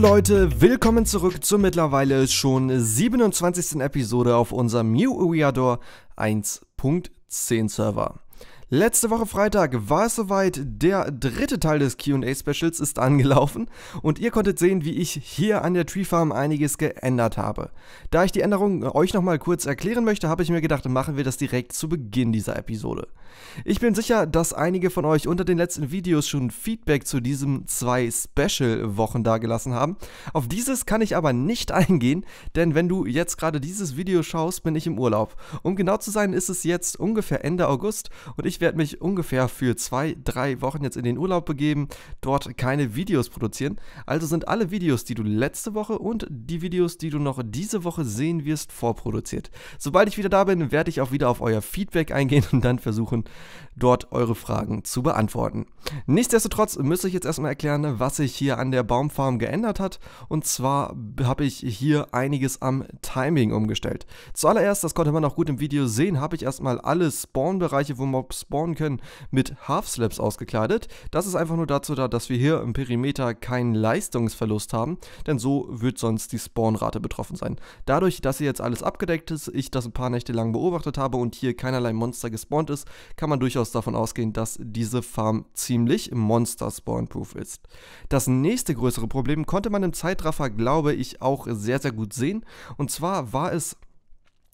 Leute, willkommen zurück zur mittlerweile schon 27. Episode auf unserem New Uriador 1.10 Server. Letzte Woche Freitag war es soweit, der dritte Teil des QA-Specials ist angelaufen und ihr konntet sehen, wie ich hier an der Tree Farm einiges geändert habe. Da ich die Änderung euch nochmal kurz erklären möchte, habe ich mir gedacht, machen wir das direkt zu Beginn dieser Episode. Ich bin sicher, dass einige von euch unter den letzten Videos schon Feedback zu diesen zwei Special-Wochen dargelassen haben. Auf dieses kann ich aber nicht eingehen, denn wenn du jetzt gerade dieses Video schaust, bin ich im Urlaub. Um genau zu sein, ist es jetzt ungefähr Ende August und ich ich werde mich ungefähr für zwei, drei Wochen jetzt in den Urlaub begeben, dort keine Videos produzieren. Also sind alle Videos, die du letzte Woche und die Videos, die du noch diese Woche sehen wirst, vorproduziert. Sobald ich wieder da bin, werde ich auch wieder auf euer Feedback eingehen und dann versuchen, dort eure Fragen zu beantworten. Nichtsdestotrotz müsste ich jetzt erstmal erklären, was sich hier an der Baumfarm geändert hat. Und zwar habe ich hier einiges am Timing umgestellt. Zuallererst, das konnte man auch gut im Video sehen, habe ich erstmal alle Spawnbereiche, wo Mobs spawnen können, mit Half-Slaps ausgekleidet. Das ist einfach nur dazu da, dass wir hier im Perimeter keinen Leistungsverlust haben, denn so wird sonst die Spawnrate betroffen sein. Dadurch, dass hier jetzt alles abgedeckt ist, ich das ein paar Nächte lang beobachtet habe und hier keinerlei Monster gespawnt ist, kann man durchaus davon ausgehen, dass diese Farm ziemlich Monster-Spawn-proof ist. Das nächste größere Problem konnte man im Zeitraffer, glaube ich, auch sehr, sehr gut sehen. Und zwar war es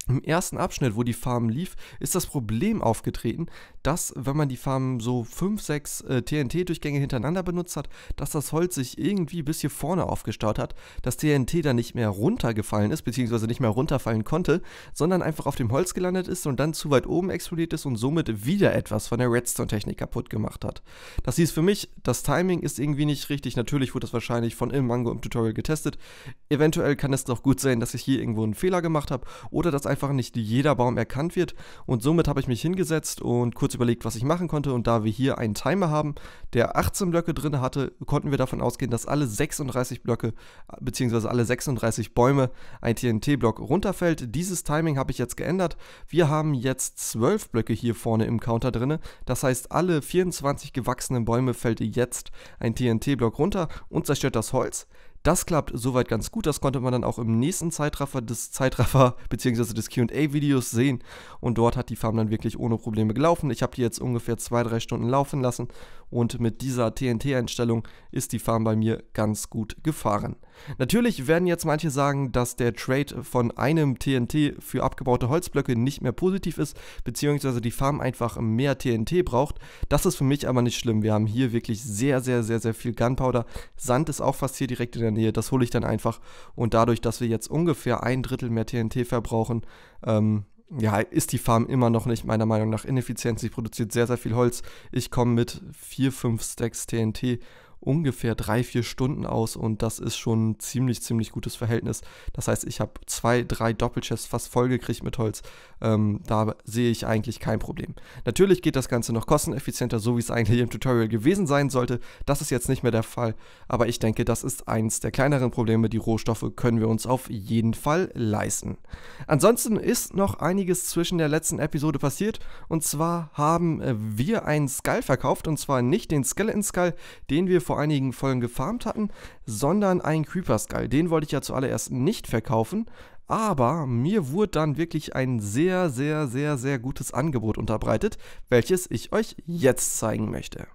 im ersten Abschnitt, wo die Farm lief, ist das Problem aufgetreten, dass, wenn man die Farm so 5, 6 äh, TNT-Durchgänge hintereinander benutzt hat, dass das Holz sich irgendwie bis hier vorne aufgestaut hat, dass TNT dann nicht mehr runtergefallen ist, beziehungsweise nicht mehr runterfallen konnte, sondern einfach auf dem Holz gelandet ist und dann zu weit oben explodiert ist und somit wieder etwas von der Redstone-Technik kaputt gemacht hat. Das hieß für mich, das Timing ist irgendwie nicht richtig. Natürlich wurde das wahrscheinlich von Im Mango im Tutorial getestet. Eventuell kann es doch gut sein, dass ich hier irgendwo einen Fehler gemacht habe oder dass einfach einfach nicht jeder Baum erkannt wird. Und somit habe ich mich hingesetzt und kurz überlegt, was ich machen konnte. Und da wir hier einen Timer haben, der 18 Blöcke drin hatte, konnten wir davon ausgehen, dass alle 36 Blöcke bzw. alle 36 Bäume ein TNT-Block runterfällt. Dieses Timing habe ich jetzt geändert. Wir haben jetzt 12 Blöcke hier vorne im Counter drin. Das heißt, alle 24 gewachsenen Bäume fällt jetzt ein TNT-Block runter und zerstört das Holz. Das klappt soweit ganz gut. Das konnte man dann auch im nächsten Zeitraffer des Zeitraffer bzw. des QA-Videos sehen. Und dort hat die Farm dann wirklich ohne Probleme gelaufen. Ich habe die jetzt ungefähr zwei, drei Stunden laufen lassen und mit dieser TNT-Einstellung ist die Farm bei mir ganz gut gefahren. Natürlich werden jetzt manche sagen, dass der Trade von einem TNT für abgebaute Holzblöcke nicht mehr positiv ist, beziehungsweise die Farm einfach mehr TNT braucht. Das ist für mich aber nicht schlimm. Wir haben hier wirklich sehr, sehr, sehr, sehr viel Gunpowder. Sand ist auch fast hier direkt in der Nähe. Das hole ich dann einfach. Und dadurch, dass wir jetzt ungefähr ein Drittel mehr TNT verbrauchen, ähm, ja, ist die Farm immer noch nicht meiner Meinung nach ineffizient. Sie produziert sehr, sehr viel Holz. Ich komme mit vier, fünf Stacks TNT ungefähr drei, vier Stunden aus und das ist schon ein ziemlich, ziemlich gutes Verhältnis. Das heißt, ich habe zwei, drei Doppelchefs fast vollgekriegt mit Holz. Ähm, da sehe ich eigentlich kein Problem. Natürlich geht das Ganze noch kosteneffizienter, so wie es eigentlich im Tutorial gewesen sein sollte. Das ist jetzt nicht mehr der Fall, aber ich denke, das ist eins der kleineren Probleme. Die Rohstoffe können wir uns auf jeden Fall leisten. Ansonsten ist noch einiges zwischen der letzten Episode passiert und zwar haben äh, wir einen Skull verkauft und zwar nicht den Skeleton Skull, den wir vor vor einigen Folgen gefarmt hatten, sondern einen Creeper Skull. Den wollte ich ja zuallererst nicht verkaufen, aber mir wurde dann wirklich ein sehr, sehr, sehr, sehr gutes Angebot unterbreitet, welches ich euch jetzt zeigen möchte.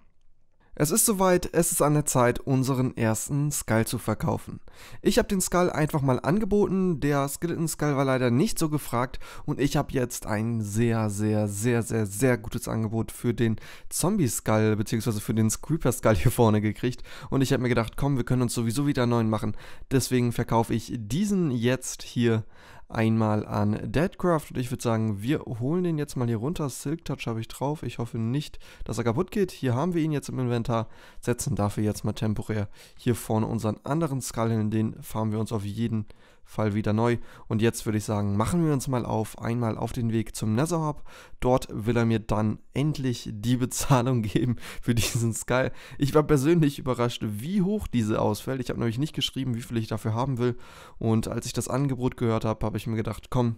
Es ist soweit, es ist an der Zeit, unseren ersten Skull zu verkaufen. Ich habe den Skull einfach mal angeboten, der Skeleton Skull war leider nicht so gefragt und ich habe jetzt ein sehr, sehr, sehr, sehr, sehr gutes Angebot für den Zombie Skull bzw. für den Creeper Skull hier vorne gekriegt und ich habe mir gedacht, komm, wir können uns sowieso wieder einen neuen machen, deswegen verkaufe ich diesen jetzt hier einmal an Deadcraft. Und ich würde sagen, wir holen den jetzt mal hier runter. Silk Touch habe ich drauf. Ich hoffe nicht, dass er kaputt geht. Hier haben wir ihn jetzt im Inventar. Setzen dafür jetzt mal temporär hier vorne unseren anderen Skull hin. Den fahren wir uns auf jeden Fall. Fall wieder neu. Und jetzt würde ich sagen, machen wir uns mal auf, einmal auf den Weg zum Nether Hub. Dort will er mir dann endlich die Bezahlung geben für diesen Sky. Ich war persönlich überrascht, wie hoch diese ausfällt. Ich habe nämlich nicht geschrieben, wie viel ich dafür haben will. Und als ich das Angebot gehört habe, habe ich mir gedacht, komm,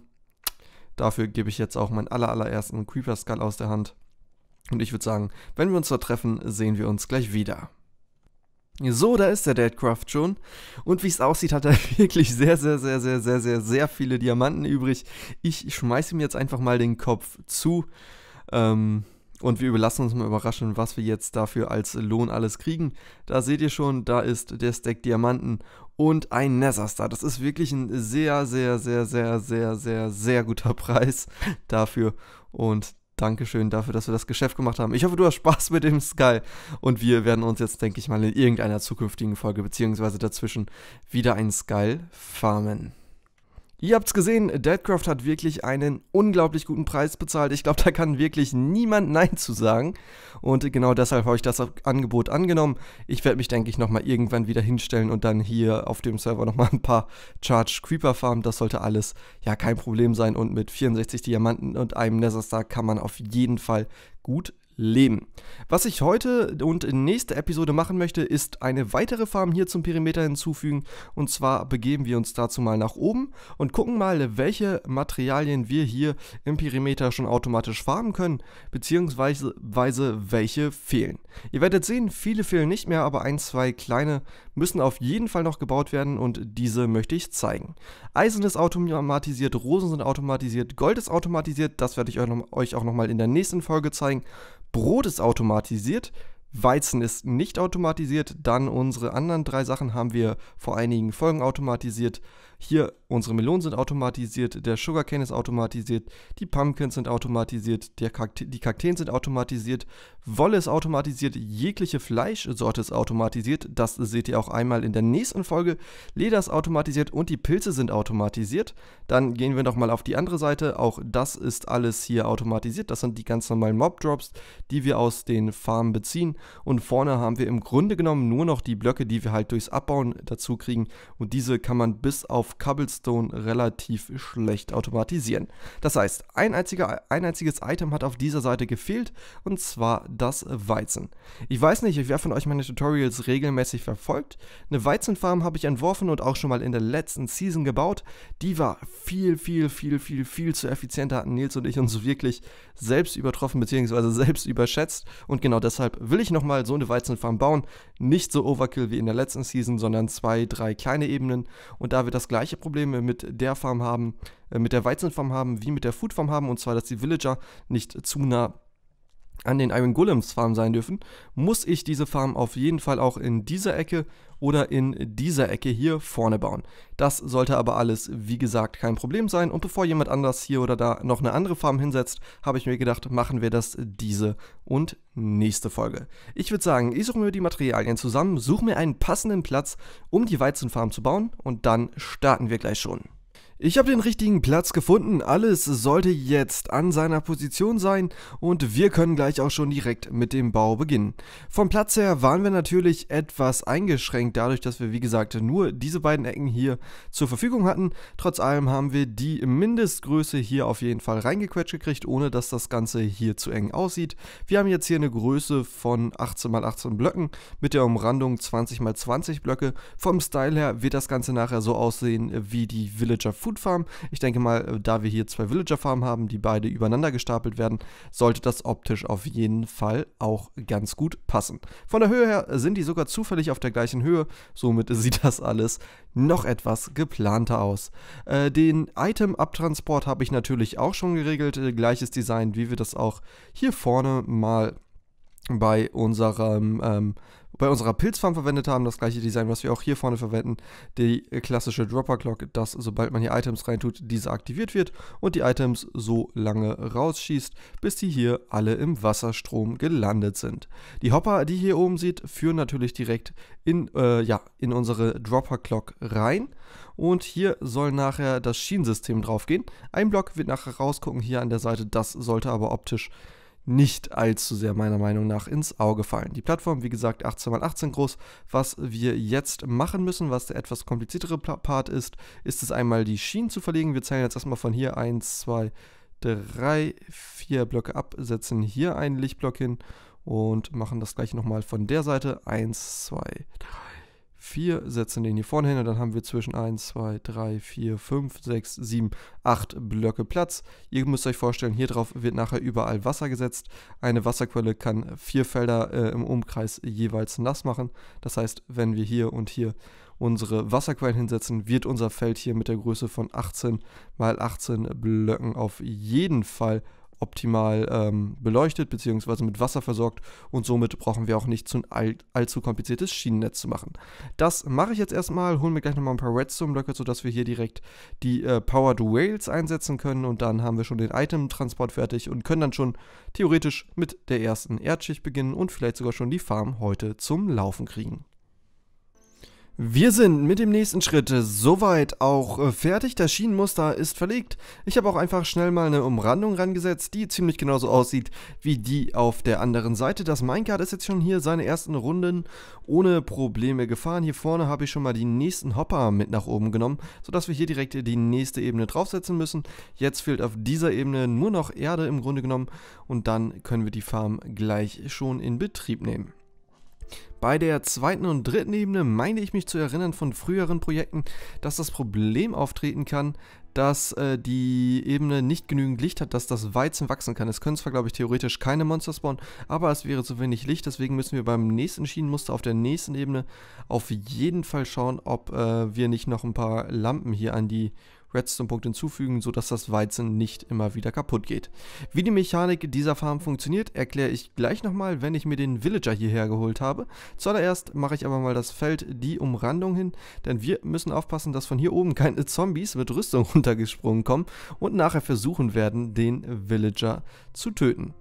dafür gebe ich jetzt auch meinen allerallerersten Creeper Skull aus der Hand. Und ich würde sagen, wenn wir uns da treffen, sehen wir uns gleich wieder. So, da ist der Deadcraft schon. Und wie es aussieht, hat er wirklich sehr, sehr, sehr, sehr, sehr, sehr, sehr viele Diamanten übrig. Ich schmeiße ihm jetzt einfach mal den Kopf zu. Ähm, und wir überlassen uns mal überraschen, was wir jetzt dafür als Lohn alles kriegen. Da seht ihr schon, da ist der Stack Diamanten und ein Nether-Star. Das ist wirklich ein sehr, sehr, sehr, sehr, sehr, sehr, sehr guter Preis dafür. Und Dankeschön dafür, dass wir das Geschäft gemacht haben. Ich hoffe, du hast Spaß mit dem Sky. Und wir werden uns jetzt, denke ich mal, in irgendeiner zukünftigen Folge beziehungsweise dazwischen wieder einen Sky farmen. Ihr habt's gesehen, Deadcraft hat wirklich einen unglaublich guten Preis bezahlt. Ich glaube, da kann wirklich niemand Nein zu sagen. Und genau deshalb habe ich das Angebot angenommen. Ich werde mich, denke ich, nochmal irgendwann wieder hinstellen und dann hier auf dem Server nochmal ein paar Charge Creeper farmen. Das sollte alles ja kein Problem sein. Und mit 64 Diamanten und einem Netherstar kann man auf jeden Fall gut leben. Was ich heute und in nächster Episode machen möchte, ist eine weitere Farm hier zum Perimeter hinzufügen. Und zwar begeben wir uns dazu mal nach oben und gucken mal, welche Materialien wir hier im Perimeter schon automatisch farmen können, beziehungsweise welche fehlen. Ihr werdet sehen, viele fehlen nicht mehr, aber ein, zwei kleine müssen auf jeden Fall noch gebaut werden und diese möchte ich zeigen. Eisen ist automatisiert, Rosen sind automatisiert, Gold ist automatisiert, das werde ich euch auch nochmal in der nächsten Folge zeigen. Brot ist automatisiert, Weizen ist nicht automatisiert, dann unsere anderen drei Sachen haben wir vor einigen Folgen automatisiert. Hier, unsere Melonen sind automatisiert, der Sugarcane ist automatisiert, die Pumpkins sind automatisiert, der Kakte die Kakteen sind automatisiert, Wolle ist automatisiert, jegliche Fleischsorte ist automatisiert, das seht ihr auch einmal in der nächsten Folge. Leder ist automatisiert und die Pilze sind automatisiert. Dann gehen wir nochmal auf die andere Seite, auch das ist alles hier automatisiert, das sind die ganz normalen Mob-Drops, die wir aus den Farmen beziehen. Und vorne haben wir im Grunde genommen nur noch die Blöcke, die wir halt durchs Abbauen dazu kriegen und diese kann man bis auf Cobblestone relativ schlecht automatisieren. Das heißt, ein, einziger, ein einziges Item hat auf dieser Seite gefehlt und zwar das Weizen. Ich weiß nicht, wer von euch meine Tutorials regelmäßig verfolgt. Eine Weizenfarm habe ich entworfen und auch schon mal in der letzten Season gebaut. Die war viel, viel, viel, viel, viel zu effizient. Da hatten Nils und ich uns wirklich selbst übertroffen bzw. selbst überschätzt. Und genau deshalb will ich nochmal so eine Weizenfarm bauen. Nicht so Overkill wie in der letzten Season, sondern zwei, drei kleine Ebenen. Und da wird das gleiche gleiche Probleme mit der Farm haben, äh, mit der Weizenfarm haben, wie mit der Foodfarm haben, und zwar, dass die Villager nicht zu nah an den Iron Golems Farm sein dürfen, muss ich diese Farm auf jeden Fall auch in dieser Ecke oder in dieser Ecke hier vorne bauen. Das sollte aber alles, wie gesagt, kein Problem sein und bevor jemand anders hier oder da noch eine andere Farm hinsetzt, habe ich mir gedacht, machen wir das diese und nächste Folge. Ich würde sagen, ich suche mir die Materialien zusammen, suche mir einen passenden Platz, um die Weizenfarm zu bauen und dann starten wir gleich schon. Ich habe den richtigen Platz gefunden, alles sollte jetzt an seiner Position sein und wir können gleich auch schon direkt mit dem Bau beginnen. Vom Platz her waren wir natürlich etwas eingeschränkt, dadurch, dass wir wie gesagt nur diese beiden Ecken hier zur Verfügung hatten. Trotz allem haben wir die Mindestgröße hier auf jeden Fall reingequetscht gekriegt, ohne dass das Ganze hier zu eng aussieht. Wir haben jetzt hier eine Größe von 18x18 Blöcken mit der Umrandung 20x20 Blöcke. Vom Style her wird das Ganze nachher so aussehen wie die Villager Food Farm. Ich denke mal, äh, da wir hier zwei Villager Farm haben, die beide übereinander gestapelt werden, sollte das optisch auf jeden Fall auch ganz gut passen. Von der Höhe her sind die sogar zufällig auf der gleichen Höhe, somit sieht das alles noch etwas geplanter aus. Äh, den Item-Abtransport habe ich natürlich auch schon geregelt, äh, gleiches Design, wie wir das auch hier vorne mal bei unserem ähm, bei unserer Pilzfarm verwendet haben, das gleiche Design, was wir auch hier vorne verwenden, die klassische Dropper Clock, dass sobald man hier Items reintut, diese aktiviert wird und die Items so lange rausschießt, bis die hier alle im Wasserstrom gelandet sind. Die Hopper, die hier oben sieht, führen natürlich direkt in, äh, ja, in unsere Dropper Clock rein und hier soll nachher das Schienensystem draufgehen. Ein Block wird nachher rausgucken hier an der Seite, das sollte aber optisch nicht allzu sehr meiner Meinung nach ins Auge fallen. Die Plattform, wie gesagt, 18x18 groß. Was wir jetzt machen müssen, was der etwas kompliziertere Part ist, ist es einmal die Schienen zu verlegen. Wir zählen jetzt erstmal von hier 1, 2, 3, 4 Blöcke ab, setzen hier einen Lichtblock hin und machen das gleiche nochmal von der Seite. 1, 2, 3, 4, setzen den hier vorne hin und dann haben wir zwischen 1, 2, 3, 4, 5, 6, 7, 8 Blöcke Platz. Ihr müsst euch vorstellen, hier drauf wird nachher überall Wasser gesetzt. Eine Wasserquelle kann vier Felder äh, im Umkreis jeweils nass machen. Das heißt, wenn wir hier und hier unsere Wasserquellen hinsetzen, wird unser Feld hier mit der Größe von 18 mal 18 Blöcken auf jeden Fall optimal ähm, beleuchtet bzw. mit Wasser versorgt und somit brauchen wir auch nicht zu ein all, allzu kompliziertes Schienennetz zu machen. Das mache ich jetzt erstmal, holen mir gleich nochmal ein paar Redstone-Blöcke, sodass wir hier direkt die äh, Powered Rails einsetzen können und dann haben wir schon den Item-Transport fertig und können dann schon theoretisch mit der ersten Erdschicht beginnen und vielleicht sogar schon die Farm heute zum Laufen kriegen. Wir sind mit dem nächsten Schritt soweit auch äh, fertig. Das Schienenmuster ist verlegt. Ich habe auch einfach schnell mal eine Umrandung rangesetzt, die ziemlich genauso aussieht wie die auf der anderen Seite. Das Minecart ist jetzt schon hier seine ersten Runden ohne Probleme gefahren. Hier vorne habe ich schon mal die nächsten Hopper mit nach oben genommen, sodass wir hier direkt die nächste Ebene draufsetzen müssen. Jetzt fehlt auf dieser Ebene nur noch Erde im Grunde genommen und dann können wir die Farm gleich schon in Betrieb nehmen. Bei der zweiten und dritten Ebene meine ich mich zu erinnern von früheren Projekten, dass das Problem auftreten kann, dass äh, die Ebene nicht genügend Licht hat, dass das Weizen wachsen kann. Es können zwar, glaube ich, theoretisch keine Monster spawnen, aber es wäre zu wenig Licht, deswegen müssen wir beim nächsten Schienenmuster auf der nächsten Ebene auf jeden Fall schauen, ob äh, wir nicht noch ein paar Lampen hier an die redstone punkt hinzufügen, sodass das Weizen nicht immer wieder kaputt geht. Wie die Mechanik dieser Farm funktioniert, erkläre ich gleich nochmal, wenn ich mir den Villager hierher geholt habe. Zuallererst mache ich aber mal das Feld die Umrandung hin, denn wir müssen aufpassen, dass von hier oben keine Zombies mit Rüstung runtergesprungen kommen und nachher versuchen werden, den Villager zu töten.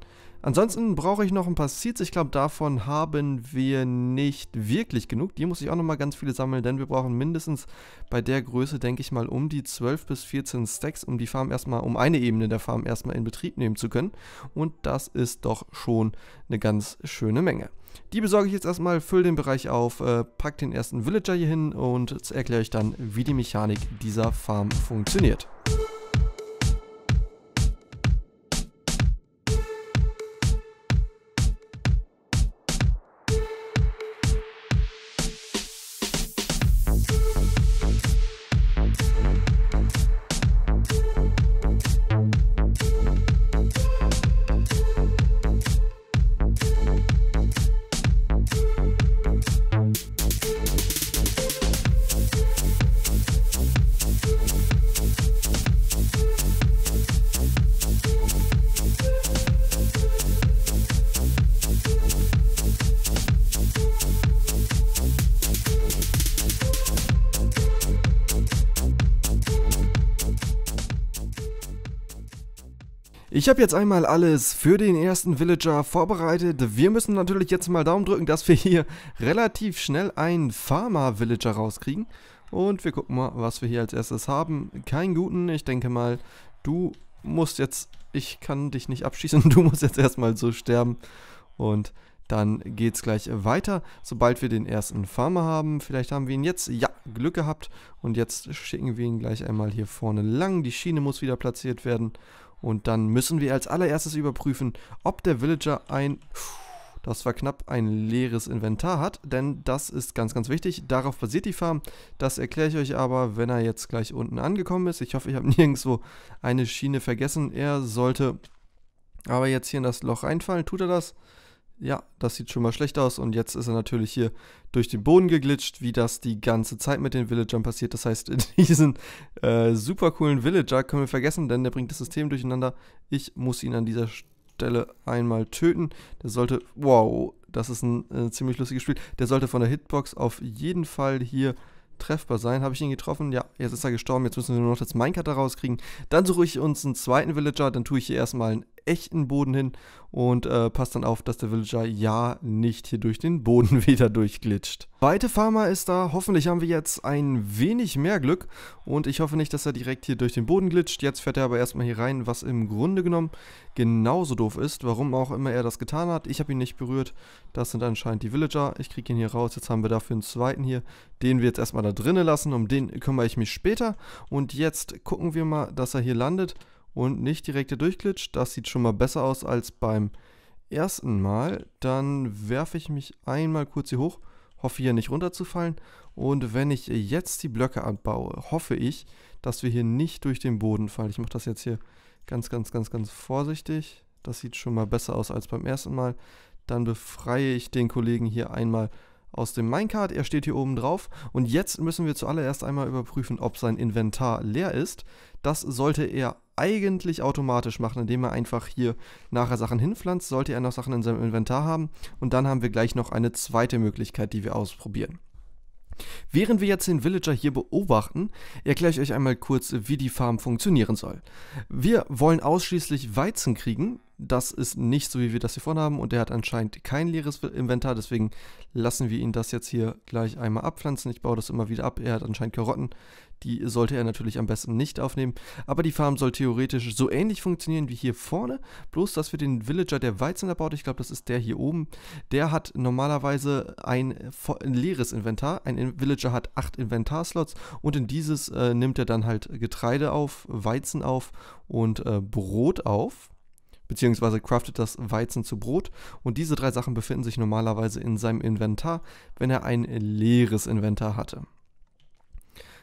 Ansonsten brauche ich noch ein paar Seeds. Ich glaube, davon haben wir nicht wirklich genug. Die muss ich auch nochmal ganz viele sammeln, denn wir brauchen mindestens bei der Größe, denke ich mal, um die 12 bis 14 Stacks, um die Farm erstmal, um eine Ebene der Farm erstmal in Betrieb nehmen zu können. Und das ist doch schon eine ganz schöne Menge. Die besorge ich jetzt erstmal, fülle den Bereich auf, äh, pack den ersten Villager hier hin und erkläre euch dann, wie die Mechanik dieser Farm funktioniert. Ich habe jetzt einmal alles für den ersten Villager vorbereitet. Wir müssen natürlich jetzt mal Daumen drücken, dass wir hier relativ schnell einen pharma villager rauskriegen. Und wir gucken mal, was wir hier als erstes haben. Keinen guten, ich denke mal, du musst jetzt... Ich kann dich nicht abschießen, du musst jetzt erstmal so sterben. Und dann geht's gleich weiter, sobald wir den ersten Farmer haben. Vielleicht haben wir ihn jetzt, ja, Glück gehabt. Und jetzt schicken wir ihn gleich einmal hier vorne lang. Die Schiene muss wieder platziert werden. Und dann müssen wir als allererstes überprüfen, ob der Villager ein... Das war knapp ein leeres Inventar hat, denn das ist ganz, ganz wichtig. Darauf basiert die Farm. Das erkläre ich euch aber, wenn er jetzt gleich unten angekommen ist. Ich hoffe, ich habe nirgendwo eine Schiene vergessen. Er sollte aber jetzt hier in das Loch reinfallen. Tut er das? ja, das sieht schon mal schlecht aus. Und jetzt ist er natürlich hier durch den Boden geglitscht, wie das die ganze Zeit mit den Villagern passiert. Das heißt, diesen äh, super coolen Villager können wir vergessen, denn der bringt das System durcheinander. Ich muss ihn an dieser Stelle einmal töten. Der sollte, wow, das ist ein äh, ziemlich lustiges Spiel. Der sollte von der Hitbox auf jeden Fall hier treffbar sein. Habe ich ihn getroffen? Ja, jetzt ist er gestorben. Jetzt müssen wir nur noch das Minecart da rauskriegen. Dann suche ich uns einen zweiten Villager. Dann tue ich hier erstmal einen echten Boden hin und äh, passt dann auf, dass der Villager ja nicht hier durch den Boden wieder durchglitscht. Weite Farmer ist da. Hoffentlich haben wir jetzt ein wenig mehr Glück und ich hoffe nicht, dass er direkt hier durch den Boden glitscht. Jetzt fährt er aber erstmal hier rein, was im Grunde genommen genauso doof ist, warum auch immer er das getan hat. Ich habe ihn nicht berührt. Das sind anscheinend die Villager. Ich kriege ihn hier raus. Jetzt haben wir dafür einen zweiten hier. Den wir jetzt erstmal da drinnen lassen. Um den kümmere ich mich später. Und jetzt gucken wir mal, dass er hier landet und nicht direkt hier durchglitscht. Das sieht schon mal besser aus als beim ersten Mal. Dann werfe ich mich einmal kurz hier hoch, hoffe hier nicht runterzufallen. Und wenn ich jetzt die Blöcke abbaue, hoffe ich, dass wir hier nicht durch den Boden fallen. Ich mache das jetzt hier ganz, ganz, ganz, ganz vorsichtig. Das sieht schon mal besser aus als beim ersten Mal. Dann befreie ich den Kollegen hier einmal aus dem Minecart. Er steht hier oben drauf. Und jetzt müssen wir zuallererst einmal überprüfen, ob sein Inventar leer ist. Das sollte er eigentlich automatisch machen, indem er einfach hier nachher Sachen hinpflanzt, sollte er noch Sachen in seinem Inventar haben. Und dann haben wir gleich noch eine zweite Möglichkeit, die wir ausprobieren. Während wir jetzt den Villager hier beobachten, erkläre ich euch einmal kurz, wie die Farm funktionieren soll. Wir wollen ausschließlich Weizen kriegen, das ist nicht so, wie wir das hier vorne haben und er hat anscheinend kein leeres Inventar, deswegen lassen wir ihn das jetzt hier gleich einmal abpflanzen. Ich baue das immer wieder ab. Er hat anscheinend Karotten, die sollte er natürlich am besten nicht aufnehmen. Aber die Farm soll theoretisch so ähnlich funktionieren wie hier vorne, bloß dass wir den Villager, der Weizen erbaut, ich glaube das ist der hier oben, der hat normalerweise ein, ein leeres Inventar. Ein Villager hat acht Inventarslots und in dieses äh, nimmt er dann halt Getreide auf, Weizen auf und äh, Brot auf beziehungsweise craftet das Weizen zu Brot und diese drei Sachen befinden sich normalerweise in seinem Inventar, wenn er ein leeres Inventar hatte.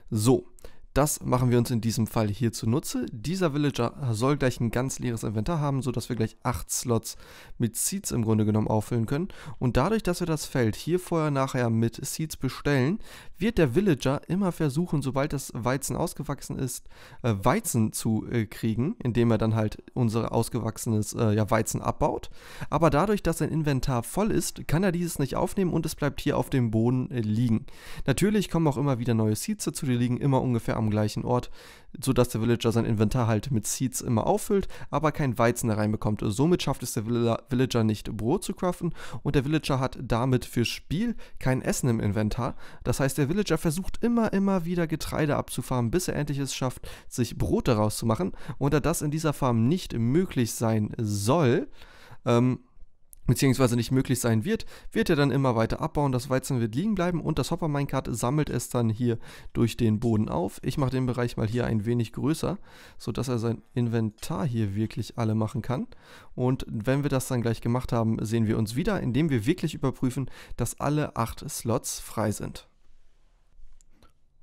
So, das machen wir uns in diesem Fall hier zunutze. Dieser Villager soll gleich ein ganz leeres Inventar haben, sodass wir gleich acht Slots mit Seeds im Grunde genommen auffüllen können. Und dadurch, dass wir das Feld hier vorher nachher mit Seeds bestellen, wird der Villager immer versuchen, sobald das Weizen ausgewachsen ist, äh, Weizen zu äh, kriegen, indem er dann halt unser ausgewachsenes äh, ja, Weizen abbaut. Aber dadurch, dass sein Inventar voll ist, kann er dieses nicht aufnehmen und es bleibt hier auf dem Boden äh, liegen. Natürlich kommen auch immer wieder neue Seeds dazu, die liegen immer ungefähr am gleichen Ort sodass der Villager sein Inventar halt mit Seeds immer auffüllt, aber kein Weizen da reinbekommt. Somit schafft es der Villager nicht, Brot zu craften und der Villager hat damit fürs Spiel kein Essen im Inventar. Das heißt, der Villager versucht immer, immer wieder Getreide abzufarmen, bis er endlich es schafft, sich Brot daraus zu machen. Und da das in dieser Farm nicht möglich sein soll, ähm, beziehungsweise nicht möglich sein wird, wird er dann immer weiter abbauen, das Weizen wird liegen bleiben und das Hopper Minecart sammelt es dann hier durch den Boden auf. Ich mache den Bereich mal hier ein wenig größer, sodass er sein Inventar hier wirklich alle machen kann. Und wenn wir das dann gleich gemacht haben, sehen wir uns wieder, indem wir wirklich überprüfen, dass alle acht Slots frei sind.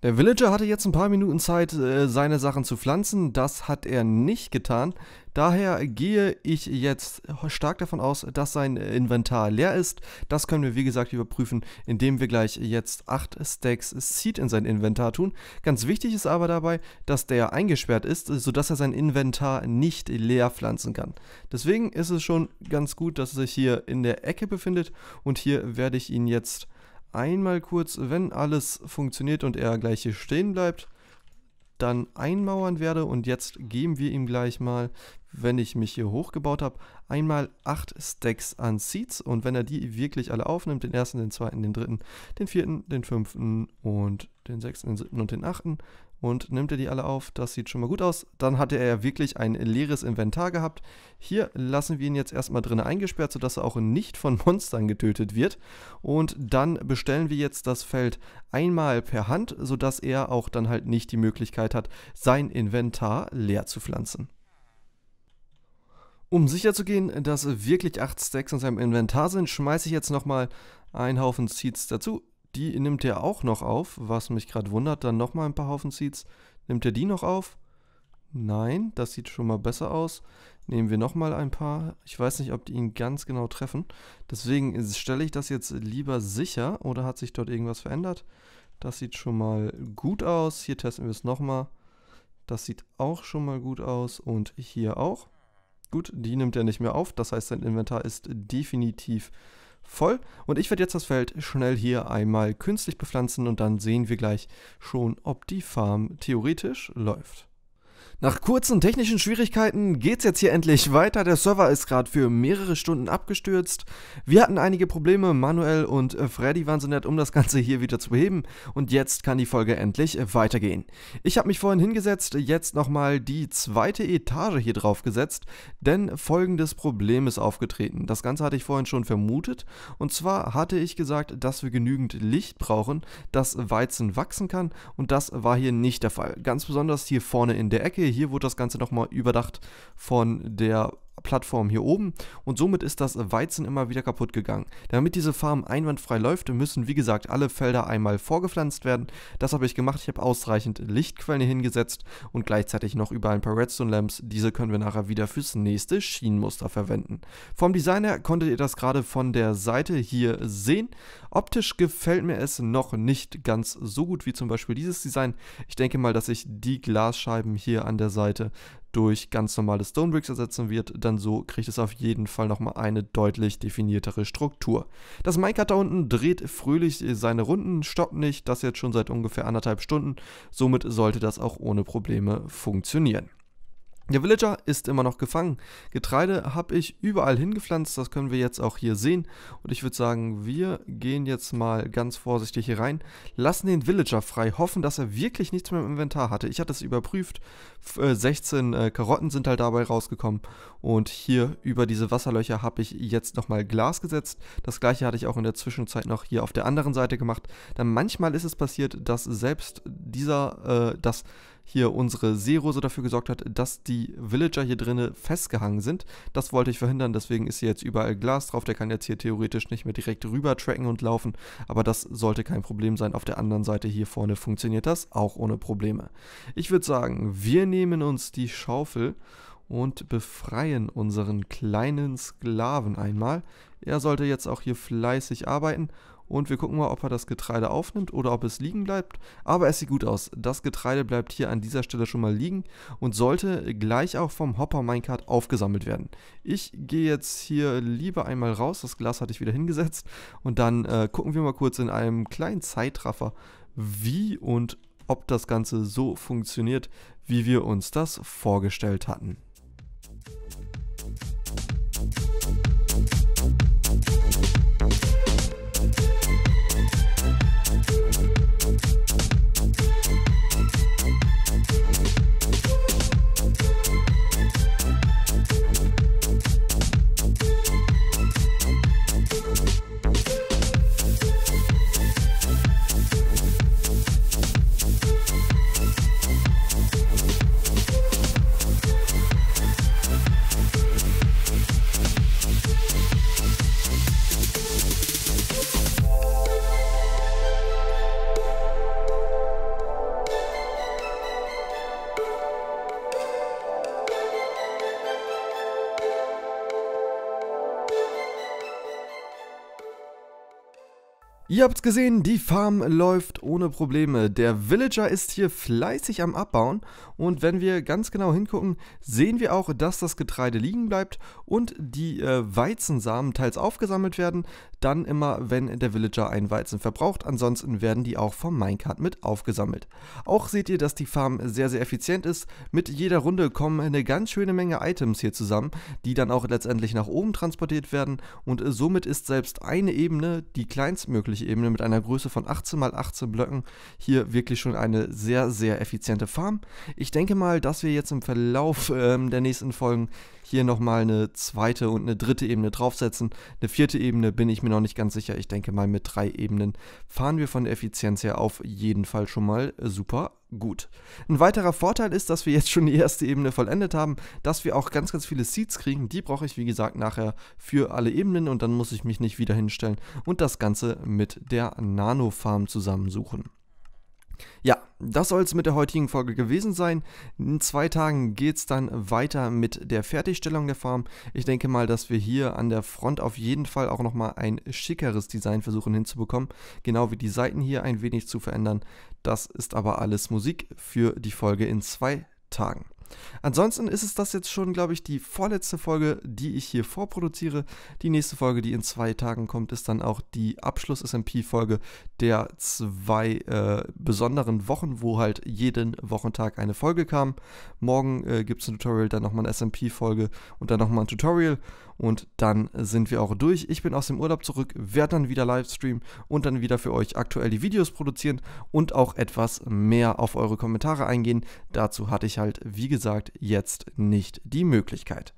Der Villager hatte jetzt ein paar Minuten Zeit, äh, seine Sachen zu pflanzen. Das hat er nicht getan. Daher gehe ich jetzt stark davon aus, dass sein äh, Inventar leer ist. Das können wir, wie gesagt, überprüfen, indem wir gleich jetzt 8 Stacks Seed in sein Inventar tun. Ganz wichtig ist aber dabei, dass der eingesperrt ist, sodass er sein Inventar nicht leer pflanzen kann. Deswegen ist es schon ganz gut, dass er sich hier in der Ecke befindet. Und hier werde ich ihn jetzt einmal kurz, wenn alles funktioniert und er gleich hier stehen bleibt, dann einmauern werde und jetzt geben wir ihm gleich mal, wenn ich mich hier hochgebaut habe, einmal 8 Stacks an Seeds und wenn er die wirklich alle aufnimmt, den ersten, den zweiten, den dritten, den vierten, den fünften und den sechsten, den siebten und den achten, und nimmt er die alle auf. Das sieht schon mal gut aus. Dann hatte er ja wirklich ein leeres Inventar gehabt. Hier lassen wir ihn jetzt erstmal drin eingesperrt, sodass er auch nicht von Monstern getötet wird. Und dann bestellen wir jetzt das Feld einmal per Hand, sodass er auch dann halt nicht die Möglichkeit hat, sein Inventar leer zu pflanzen. Um sicherzugehen, dass wirklich 8 Stacks in seinem Inventar sind, schmeiße ich jetzt nochmal einen Haufen Seeds dazu die nimmt er auch noch auf, was mich gerade wundert. Dann nochmal ein paar Haufen Seeds. Nimmt er die noch auf? Nein, das sieht schon mal besser aus. Nehmen wir nochmal ein paar. Ich weiß nicht, ob die ihn ganz genau treffen. Deswegen stelle ich das jetzt lieber sicher oder hat sich dort irgendwas verändert? Das sieht schon mal gut aus. Hier testen wir es nochmal. Das sieht auch schon mal gut aus und hier auch. Gut, die nimmt er nicht mehr auf. Das heißt, sein Inventar ist definitiv voll. Und ich werde jetzt das Feld schnell hier einmal künstlich bepflanzen und dann sehen wir gleich schon, ob die Farm theoretisch läuft. Nach kurzen technischen Schwierigkeiten geht's jetzt hier endlich weiter. Der Server ist gerade für mehrere Stunden abgestürzt. Wir hatten einige Probleme, Manuel und Freddy waren so nett, um das Ganze hier wieder zu beheben. Und jetzt kann die Folge endlich weitergehen. Ich habe mich vorhin hingesetzt, jetzt nochmal die zweite Etage hier drauf gesetzt, denn folgendes Problem ist aufgetreten. Das Ganze hatte ich vorhin schon vermutet. Und zwar hatte ich gesagt, dass wir genügend Licht brauchen, dass Weizen wachsen kann. Und das war hier nicht der Fall. Ganz besonders hier vorne in der Ecke hier wurde das Ganze nochmal überdacht von der Plattform hier oben und somit ist das Weizen immer wieder kaputt gegangen. Damit diese Farm einwandfrei läuft, müssen wie gesagt alle Felder einmal vorgepflanzt werden. Das habe ich gemacht, ich habe ausreichend Lichtquellen hingesetzt und gleichzeitig noch überall ein paar Redstone Lamps. Diese können wir nachher wieder fürs nächste Schienenmuster verwenden. Vom Designer konntet ihr das gerade von der Seite hier sehen. Optisch gefällt mir es noch nicht ganz so gut wie zum Beispiel dieses Design. Ich denke mal, dass ich die Glasscheiben hier an der Seite durch ganz normale Stonebricks ersetzen wird, dann so kriegt es auf jeden Fall nochmal eine deutlich definiertere Struktur. Das Minecart da unten dreht fröhlich seine Runden, stoppt nicht, das jetzt schon seit ungefähr anderthalb Stunden, somit sollte das auch ohne Probleme funktionieren. Der Villager ist immer noch gefangen. Getreide habe ich überall hingepflanzt, das können wir jetzt auch hier sehen. Und ich würde sagen, wir gehen jetzt mal ganz vorsichtig hier rein, lassen den Villager frei, hoffen, dass er wirklich nichts mehr im Inventar hatte. Ich hatte es überprüft, 16 äh, äh, Karotten sind halt dabei rausgekommen. Und hier über diese Wasserlöcher habe ich jetzt nochmal Glas gesetzt. Das gleiche hatte ich auch in der Zwischenzeit noch hier auf der anderen Seite gemacht. Denn manchmal ist es passiert, dass selbst dieser, äh, das hier unsere Seerose dafür gesorgt hat, dass die Villager hier drinnen festgehangen sind. Das wollte ich verhindern, deswegen ist hier jetzt überall Glas drauf. Der kann jetzt hier theoretisch nicht mehr direkt rüber tracken und laufen, aber das sollte kein Problem sein. Auf der anderen Seite hier vorne funktioniert das auch ohne Probleme. Ich würde sagen, wir nehmen uns die Schaufel und befreien unseren kleinen Sklaven einmal. Er sollte jetzt auch hier fleißig arbeiten und wir gucken mal, ob er das Getreide aufnimmt oder ob es liegen bleibt. Aber es sieht gut aus. Das Getreide bleibt hier an dieser Stelle schon mal liegen und sollte gleich auch vom Hopper Minecart aufgesammelt werden. Ich gehe jetzt hier lieber einmal raus, das Glas hatte ich wieder hingesetzt und dann äh, gucken wir mal kurz in einem kleinen Zeitraffer, wie und ob das Ganze so funktioniert, wie wir uns das vorgestellt hatten. Ihr habt's gesehen, die Farm läuft ohne Probleme. Der Villager ist hier fleißig am Abbauen und wenn wir ganz genau hingucken, sehen wir auch, dass das Getreide liegen bleibt und die äh, Weizensamen teils aufgesammelt werden, dann immer, wenn der Villager einen Weizen verbraucht, ansonsten werden die auch vom Minecart mit aufgesammelt. Auch seht ihr, dass die Farm sehr, sehr effizient ist. Mit jeder Runde kommen eine ganz schöne Menge Items hier zusammen, die dann auch letztendlich nach oben transportiert werden und äh, somit ist selbst eine Ebene, die kleinstmögliche Ebene mit einer Größe von 18 x 18 Blöcken, hier wirklich schon eine sehr, sehr effiziente Farm. Ich denke mal, dass wir jetzt im Verlauf ähm, der nächsten Folgen hier nochmal eine zweite und eine dritte Ebene draufsetzen. Eine vierte Ebene bin ich mir mir noch nicht ganz sicher. Ich denke mal, mit drei Ebenen fahren wir von der Effizienz her auf jeden Fall schon mal äh, super gut. Ein weiterer Vorteil ist, dass wir jetzt schon die erste Ebene vollendet haben, dass wir auch ganz, ganz viele Seeds kriegen. Die brauche ich, wie gesagt, nachher für alle Ebenen und dann muss ich mich nicht wieder hinstellen und das Ganze mit der Nano Farm zusammensuchen. Ja, das soll es mit der heutigen Folge gewesen sein. In zwei Tagen geht es dann weiter mit der Fertigstellung der Farm. Ich denke mal, dass wir hier an der Front auf jeden Fall auch nochmal ein schickeres Design versuchen hinzubekommen. Genau wie die Seiten hier ein wenig zu verändern. Das ist aber alles Musik für die Folge in zwei Tagen. Ansonsten ist es das jetzt schon, glaube ich, die vorletzte Folge, die ich hier vorproduziere. Die nächste Folge, die in zwei Tagen kommt, ist dann auch die Abschluss-SMP-Folge der zwei äh, besonderen Wochen, wo halt jeden Wochentag eine Folge kam. Morgen äh, gibt es ein Tutorial, dann nochmal eine SMP-Folge und dann nochmal ein Tutorial. Und dann sind wir auch durch. Ich bin aus dem Urlaub zurück, werde dann wieder Livestream und dann wieder für euch aktuell die Videos produzieren und auch etwas mehr auf eure Kommentare eingehen. Dazu hatte ich halt, wie gesagt, jetzt nicht die Möglichkeit.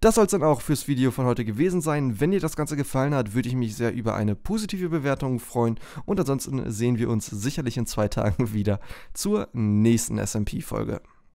Das soll es dann auch fürs Video von heute gewesen sein. Wenn dir das Ganze gefallen hat, würde ich mich sehr über eine positive Bewertung freuen. Und ansonsten sehen wir uns sicherlich in zwei Tagen wieder zur nächsten SMP-Folge.